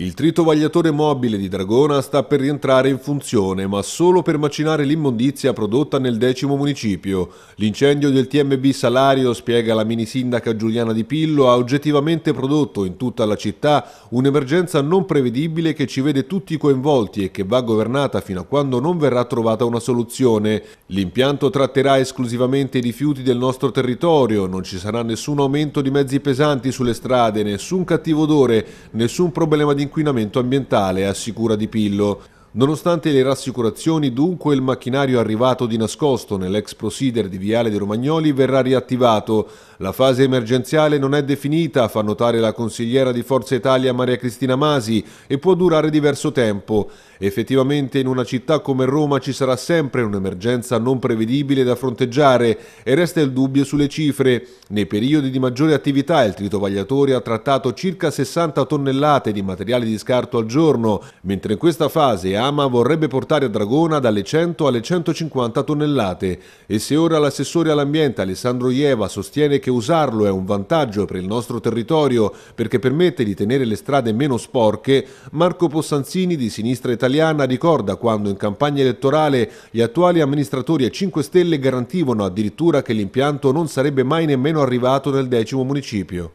Il tritovagliatore mobile di Dragona sta per rientrare in funzione, ma solo per macinare l'immondizia prodotta nel decimo municipio. L'incendio del TMB Salario, spiega la mini sindaca Giuliana Di Pillo, ha oggettivamente prodotto in tutta la città un'emergenza non prevedibile che ci vede tutti coinvolti e che va governata fino a quando non verrà trovata una soluzione. L'impianto tratterà esclusivamente i rifiuti del nostro territorio, non ci sarà nessun aumento di mezzi pesanti sulle strade, nessun cattivo odore, nessun problema di inquinamento ambientale, assicura Di Pillo. Nonostante le rassicurazioni, dunque, il macchinario arrivato di nascosto nell'ex proceder di Viale dei Romagnoli verrà riattivato. La fase emergenziale non è definita, fa notare la consigliera di Forza Italia Maria Cristina Masi, e può durare diverso tempo. Effettivamente in una città come Roma ci sarà sempre un'emergenza non prevedibile da fronteggiare e resta il dubbio sulle cifre. Nei periodi di maggiore attività il tritovagliatore ha trattato circa 60 tonnellate di materiali di scarto al giorno, mentre in questa fase Ama vorrebbe portare a Dragona dalle 100 alle 150 tonnellate. E se ora l'assessore all'ambiente Alessandro Ieva sostiene che usarlo è un vantaggio per il nostro territorio perché permette di tenere le strade meno sporche, Marco Possanzini di Sinistra Italiana italiana ricorda quando in campagna elettorale gli attuali amministratori a 5 Stelle garantivano addirittura che l'impianto non sarebbe mai nemmeno arrivato nel decimo municipio.